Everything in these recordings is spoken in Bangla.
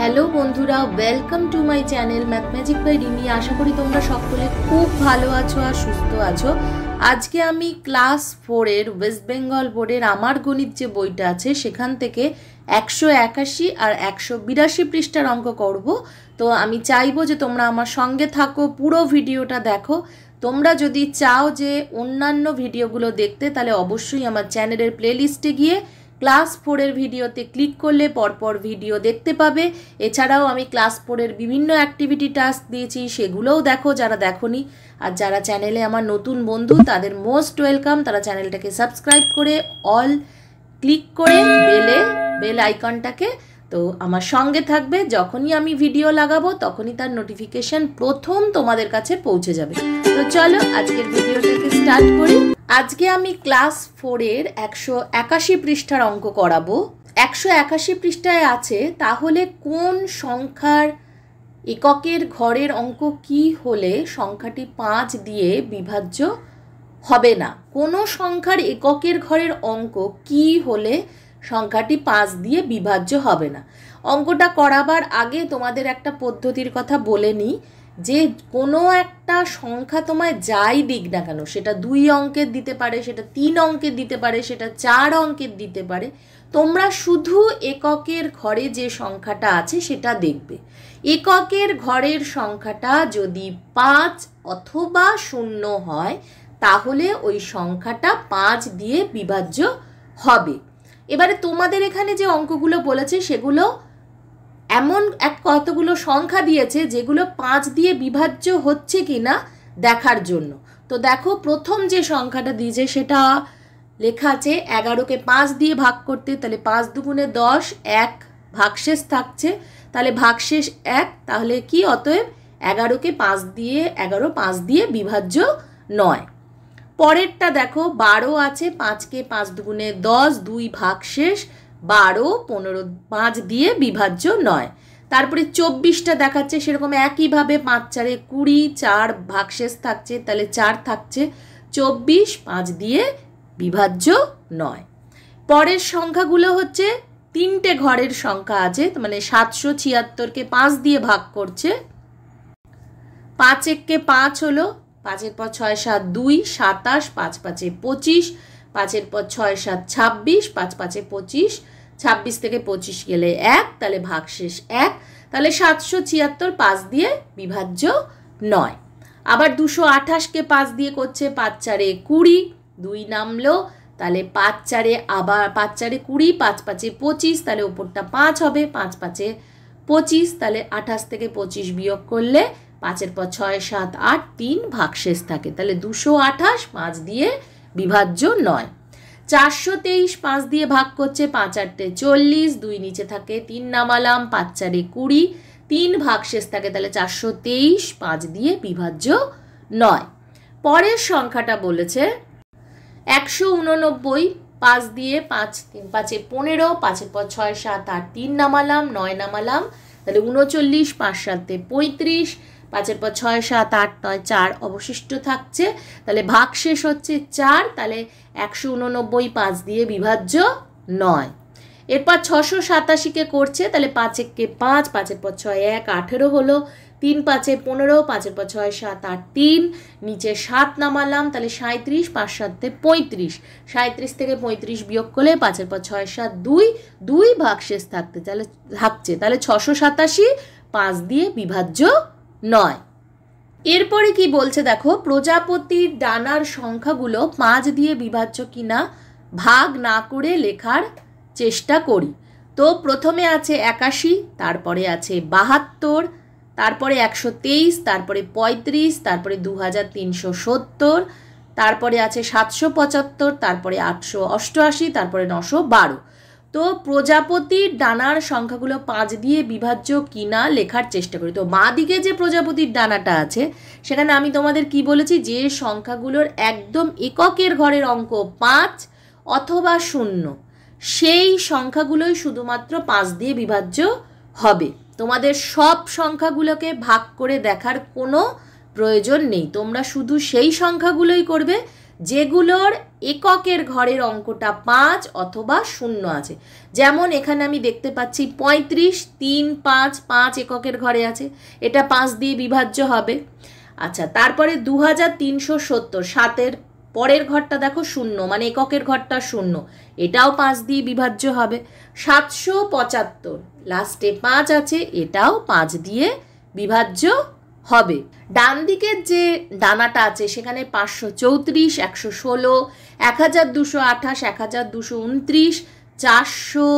হ্যালো বন্ধুরা welcome to my channel math magic by Rimi আশা করি তোমরা সকলে খুব ভালো আছো আর সুস্থ আছো আজকে আমি ক্লাস ফোরের ওয়েস্ট বেঙ্গল বোর্ডের আমার গণিত যে বইটা আছে সেখান থেকে একশো একাশি আর একশো বিরাশি পৃষ্ঠার অঙ্ক করব তো আমি চাইবো যে তোমরা আমার সঙ্গে থাকো পুরো ভিডিওটা দেখো তোমরা যদি চাও যে অন্যান্য ভিডিওগুলো দেখতে তাহলে অবশ্যই আমার চ্যানেলের প্লেলিস্টে গিয়ে ক্লাস ফোরের ভিডিওতে ক্লিক করলে পরপর ভিডিও দেখতে পাবে এছাড়াও আমি ক্লাস ফোরের বিভিন্ন অ্যাক্টিভিটি টাস্ক দিয়েছি সেগুলোও দেখো যারা দেখনি আর যারা চ্যানেলে আমার নতুন বন্ধু তাদের মোস্ট ওয়েলকাম তারা চ্যানেলটাকে সাবস্ক্রাইব করে অল ক্লিক করে বেলে বেল আইকনটাকে তো আমার সঙ্গে থাকবে যখনই আমি ভিডিও লাগাবো তখনই তার নোটিফিকেশন প্রথম তোমাদের কাছে পৌঁছে যাবে তো চলো আজকের ভিডিওটাকে স্টার্ট করি আজকে আমি ক্লাস ফোরের একশো একাশি পৃষ্ঠার অঙ্ক করাবো একশো একাশি পৃষ্ঠায় আছে তাহলে কোন সংখ্যার এককের ঘরের অঙ্ক কি হলে সংখ্যাটি পাঁচ দিয়ে বিভাজ্য হবে না কোনো সংখ্যার এককের ঘরের অঙ্ক কি হলে সংখ্যাটি পাঁচ দিয়ে বিভাজ্য হবে না অঙ্কটা করাবার আগে তোমাদের একটা পদ্ধতির কথা বলে নিই যে কোনো একটা সংখ্যা তোমায় যাই দিক না কেন সেটা দুই অঙ্কের দিতে পারে সেটা তিন অঙ্কের দিতে পারে সেটা চার অঙ্কের দিতে পারে তোমরা শুধু এককের ঘরে যে সংখ্যাটা আছে সেটা দেখবে এককের ঘরের সংখ্যাটা যদি পাঁচ অথবা শূন্য হয় তাহলে ওই সংখ্যাটা পাঁচ দিয়ে বিভাজ্য হবে এবারে তোমাদের এখানে যে অঙ্কগুলো বলেছে সেগুলো এমন এক কতগুলো সংখ্যা দিয়েছে যেগুলো পাঁচ দিয়ে বিভাজ্য হচ্ছে কি না দেখার জন্য তো দেখো প্রথম যে সংখ্যাটা দিয়েছে সেটা লেখা আছে এগারোকে পাঁচ দিয়ে ভাগ করতে তাহলে পাঁচ দুগুণে দশ এক ভাগশেষ থাকছে তাহলে ভাগশেষ এক তাহলে কি অতএব এগারোকে পাঁচ দিয়ে এগারো পাঁচ দিয়ে বিভাজ্য নয় পরেরটা দেখো বারো আছে পাঁচকে পাঁচ দুগুণে দশ দুই ভাগ শেষ বারো পনেরো পাঁচ দিয়ে বিভাজ্য নয় তারপরে চব্বিশটা দেখাচ্ছে সেরকম একইভাবে পাঁচ চারে কুড়ি চার শেষ থাকছে তাহলে চার থাকছে চব্বিশ পাঁচ দিয়ে বিভাজ্য নয় পরের সংখ্যাগুলো হচ্ছে তিনটে ঘরের সংখ্যা আছে মানে সাতশো ছিয়াত্তরকে পাঁচ দিয়ে ভাগ করছে পাঁচ এককে পাঁচ হলো পাঁচের পর ছয় সাত দুই সাতাশ পাঁচ পাঁচে পঁচিশ পাঁচের পর ছয় সাত ছাব্বিশ পাঁচ পাঁচে পঁচিশ ছাব্বিশ থেকে পঁচিশ গেলে এক তাহলে ভাগশেষ এক তাহলে সাতশো ছিয়াত্তর পাঁচ দিয়ে বিভাজ্য নয় আবার দুশো আঠাশকে পাঁচ দিয়ে করছে পাঁচ চারে কুড়ি দুই নামলো তাহলে পাঁচ চারে আবার পাঁচ চারে কুড়ি পাঁচ পাঁচে পঁচিশ তাহলে ওপরটা পাঁচ হবে পাঁচ পাঁচে পঁচিশ তাহলে আঠাশ থেকে পঁচিশ বিয়োগ করলে পাঁচের পর ছয় সাত আট তিন ভাগশেষ থাকে তাহলে দুশো আঠাশ পাঁচ দিয়ে বিভাজ্য নয় চারশো তেইশ পাঁচ দিয়ে ভাগ করছে পাঁচ আটটে চল্লিশ দুই নিচে থাকে তিন নামালাম পাঁচ চারে কুড়ি তিন ভাগশেষ থাকে তাহলে চারশো তেইশ পাঁচ দিয়ে বিভাজ্য নয় পরের সংখ্যাটা বলেছে একশো উননব্বই পাঁচ দিয়ে পাঁচ তিন পাঁচে পনেরো পাঁচের পর ছয় সাত আট তিন নামালাম নয় নামালাম তাহলে উনচল্লিশ পাঁচ সাতে পঁয়ত্রিশ পাঁচের পর ছয় সাত আট নয় চার অবশিষ্ট থাকছে তাহলে ভাগ শেষ হচ্ছে চার তাহলে একশো উননব্বই পাঁচ দিয়ে বিভাজ্য নয় এরপর ছশো সাতাশিকে করছে তাহলে একে পাঁচ পাঁচের পর ছয় এক আঠেরো হলো তিন পাঁচে পনেরো পাঁচের পর ছয় সাত আট তিন নিচে সাত নামালাম তাহলে সাঁত্রিশ পাঁচ সাতে পঁয়ত্রিশ সাঁত্রিশ থেকে পঁয়ত্রিশ বিয়োগ করলে পাঁচের পর ছয় সাত দুই দুই শেষ থাকতে তাহলে থাকছে তাহলে ছশো সাতাশি পাঁচ দিয়ে বিভাজ্য নয় এরপরে কি বলছে দেখো প্রজাপতির ডানার সংখ্যাগুলো পাঁচ দিয়ে বিভাজ্য কিনা ভাগ না করে লেখার চেষ্টা করি তো প্রথমে আছে একাশি তারপরে আছে বাহাত্তর তারপরে একশো তেইশ তারপরে পঁয়ত্রিশ তারপরে দু হাজার তিনশো সত্তর তারপরে আছে সাতশো পঁচাত্তর তারপরে আটশো অষ্টআশি তারপরে নশো বারো তো প্রজাপতির ডানার সংখ্যাগুলো পাঁচ দিয়ে বিভাজ্য কিনা লেখার চেষ্টা করি তো বাঁ দিকে যে প্রজাপতির ডানাটা আছে সেখানে আমি তোমাদের কি বলেছি যে সংখ্যাগুলোর একদম এককের ঘরের অঙ্ক পাঁচ অথবা শূন্য সেই সংখ্যাগুলোই শুধুমাত্র পাঁচ দিয়ে বিভাজ্য হবে তোমাদের সব সংখ্যাগুলোকে ভাগ করে দেখার কোনো প্রয়োজন নেই তোমরা শুধু সেই সংখ্যাগুলোই করবে যেগুলোর এককের ঘরের অঙ্কটা পাঁচ অথবা শূন্য আছে যেমন এখানে আমি দেখতে পাচ্ছি পঁয়ত্রিশ তিন পাঁচ পাঁচ এককের ঘরে আছে এটা পাঁচ দিয়ে বিভাজ্য হবে আচ্ছা তারপরে দু হাজার তিনশো সত্তর সাতের পরের ঘরটা দেখো শূন্য মানে এককের ঘরটা শূন্য এটাও পাঁচ দিয়ে বিভাজ্য হবে সাতশো পঁচাত্তর লাস্টে পাঁচ আছে এটাও পাঁচ দিয়ে বিভাজ্য হবে ডান দিকের যে ডানাটা আছে সেখানে পাঁচশো চৌত্রিশ একশো ষোলো এক হাজার দুশো আঠাশ এক হাজার দুশো উনত্রিশ চারশো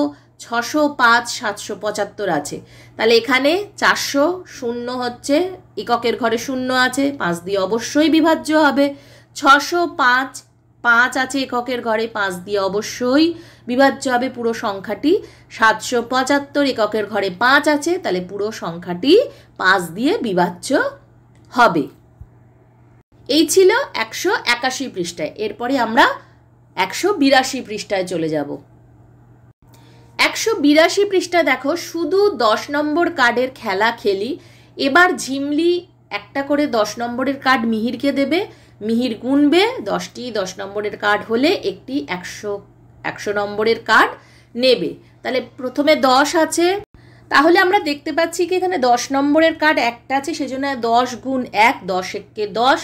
ছশো পাঁচ সাতশো পঁচাত্তর আছে তাহলে এখানে চারশো শূন্য হচ্ছে এককের ঘরে শূন্য আছে পাঁচ দিয়ে অবশ্যই বিভাজ্য হবে ছশো পাঁচ পাঁচ আছে এককের ঘরে পাঁচ দিয়ে অবশ্যই বিভাজ্য হবে পুরো সংখ্যাটি সাতশো পঁচাত্তর এককের ঘরে পাঁচ আছে তাহলে পুরো সংখ্যাটি পাঁচ দিয়ে বিভাজ্য হবে এই ছিল একশো একাশি পৃষ্ঠায় এরপরে আমরা একশো বিরাশি পৃষ্ঠায় চলে যাব একশো বিরাশি পৃষ্ঠা দেখো শুধু দশ নম্বর কার্ডের খেলা খেলি এবার ঝিমলি একটা করে দশ নম্বরের কার্ড মিহিরকে দেবে মিহির গুনবে দশটি দশ নম্বরের কার্ড হলে একটি একশো একশো নম্বরের কার্ড নেবে তাহলে প্রথমে দশ আছে তাহলে আমরা দেখতে পাচ্ছি কি এখানে দশ নম্বরের কার্ড একটা আছে সেজন্য দশ গুণ এক দশ এককে দশ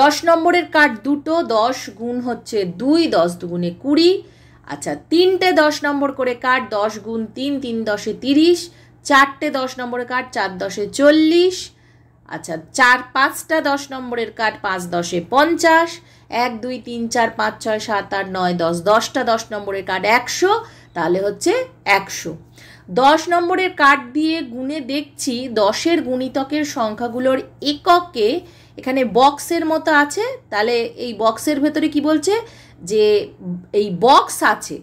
দশ নম্বরের কার্ড দুটো দশ গুণ হচ্ছে দুই দশ দুগুণে কুড়ি আচ্ছা তিনটে দশ নম্বর করে কার্ড দশ গুণ তিন তিন দশে তিরিশ চারটে দশ নম্বরের কার্ড চার দশে চল্লিশ আচ্ছা চার পাঁচটা দশ নম্বরের কাঠ পাঁচ দশে পঞ্চাশ এক দুই তিন চার পাঁচ ছয় সাত আট নয় দশ দশটা দশ নম্বরের কাঠ একশো তাহলে হচ্ছে একশো দশ নম্বরের কাঠ দিয়ে গুনে দেখছি দশের গুণিতকের সংখ্যাগুলোর এককে এখানে বক্সের মতো আছে তাহলে এই বক্সের ভেতরে কি বলছে যে এই বক্স আছে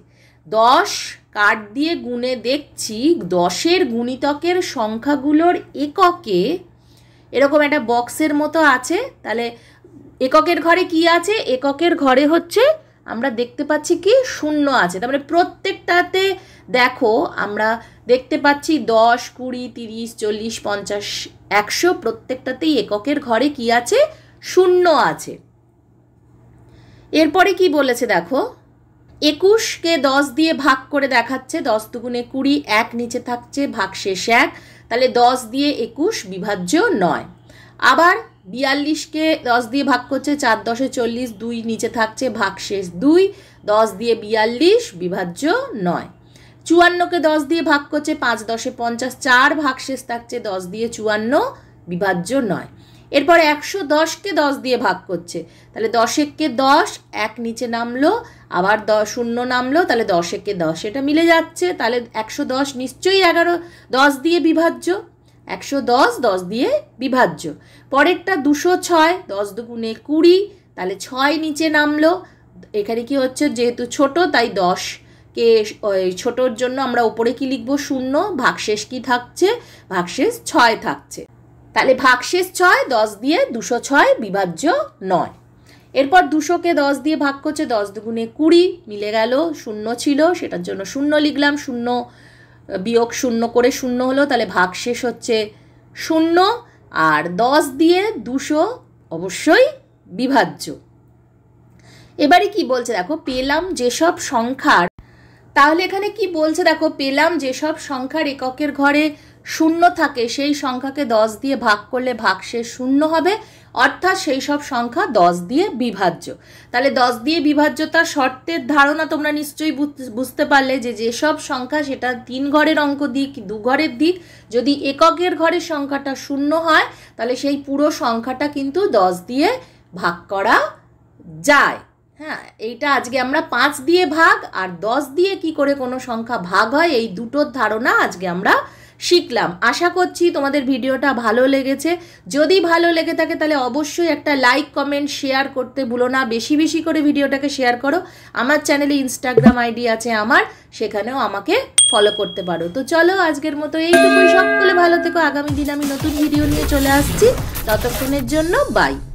দশ কার্ড দিয়ে গুনে দেখছি দশের গুণিতকের সংখ্যাগুলোর এককে এরকম একটা বক্সের মতো আছে তাহলে এককের ঘরে কি আছে এককের ঘরে হচ্ছে আমরা দেখতে পাচ্ছি কি শূন্য আছে তার মানে প্রত্যেকটাতে দেখো আমরা দেখতে পাচ্ছি দশ কুড়ি তিরিশ চল্লিশ পঞ্চাশ একশো প্রত্যেকটাতেই এককের ঘরে কি আছে শূন্য আছে এরপরে কি বলেছে দেখো একুশকে দশ দিয়ে ভাগ করে দেখাচ্ছে দশ দুগুণে কুড়ি এক নিচে থাকছে ভাগ শেষ এক তাহলে দশ দিয়ে একুশ বিভাজ্য নয় আবার বিয়াল্লিশকে দশ দিয়ে ভাগ করছে চার দশে চল্লিশ দুই নিচে থাকছে শেষ দুই দশ দিয়ে বিয়াল্লিশ বিভাজ্য নয় চুয়ান্নকে দশ দিয়ে ভাগ করছে পাঁচ দশে পঞ্চাশ চার শেষ থাকছে দশ দিয়ে চুয়ান্ন বিভাজ্য নয় এরপর একশো দশকে দশ দিয়ে ভাগ করছে তাহলে দশেককে দশ এক নিচে নামলো আবার দশ শূন্য নামলো তাহলে দশেককে দশ এটা মিলে যাচ্ছে তাহলে একশো দশ নিশ্চয়ই এগারো দশ দিয়ে বিভাজ্য একশো দশ দশ দিয়ে বিভাজ্য পরেরটা দুশো ছয় দশ দুগুণে কুড়ি তাহলে ছয় নিচে নামলো এখানে কি হচ্ছে যেহেতু ছোট তাই দশ কে ওই ছোটোর জন্য আমরা ওপরে কি লিখবো শূন্য ভাগশেষ কি থাকছে ভাগশেষ ছয় থাকছে তাহলে ভাগশেষ ছয় দশ দিয়ে দুশো ছয় বিভাজ্য নয় এরপর দুশোকে দশ দিয়ে ভাগ করছে দশ দুগুণে কুড়ি মিলে গেল শূন্য ছিল সেটার জন্য শূন্য লিখলাম শূন্য বিয়োগ শূন্য করে শূন্য হলো তাহলে ভাগ শেষ হচ্ছে শূন্য আর দশ দিয়ে দুশো অবশ্যই বিভাজ্য এবারে কি বলছে দেখো পেলাম যেসব সংখ্যার তাহলে এখানে কি বলছে দেখো পেলাম যেসব সংখ্যার এককের ঘরে শূন্য থাকে সেই সংখ্যাকে দশ দিয়ে ভাগ করলে ভাগশেষ শূন্য হবে অর্থাৎ সেই সব সংখ্যা দশ দিয়ে বিভাজ্য তাহলে দশ দিয়ে বিভাজ্যতা শর্তের ধারণা তোমরা নিশ্চয়ই বুঝতে পারলে যে যেসব সংখ্যা সেটা তিন ঘরের অঙ্ক দিক দু ঘরের দিক যদি এককের ঘরের সংখ্যাটা শূন্য হয় তাহলে সেই পুরো সংখ্যাটা কিন্তু দশ দিয়ে ভাগ করা যায় হ্যাঁ এইটা আজকে আমরা পাঁচ দিয়ে ভাগ আর দশ দিয়ে কি করে কোনো সংখ্যা ভাগ হয় এই দুটোর ধারণা আজকে আমরা শিখলাম আশা করছি তোমাদের ভিডিওটা ভালো লেগেছে যদি ভালো লেগে থাকে তাহলে অবশ্যই একটা লাইক কমেন্ট শেয়ার করতে ভুলো না বেশি বেশি করে ভিডিওটাকে শেয়ার করো আমার চ্যানেলে ইনস্টাগ্রাম আইডি আছে আমার সেখানেও আমাকে ফলো করতে পারো তো চলো আজকের মতো এইটুকুই সকলে ভালো থেকো আগামী দিন আমি নতুন ভিডিও নিয়ে চলে আসছি ততক্ষণের জন্য বাই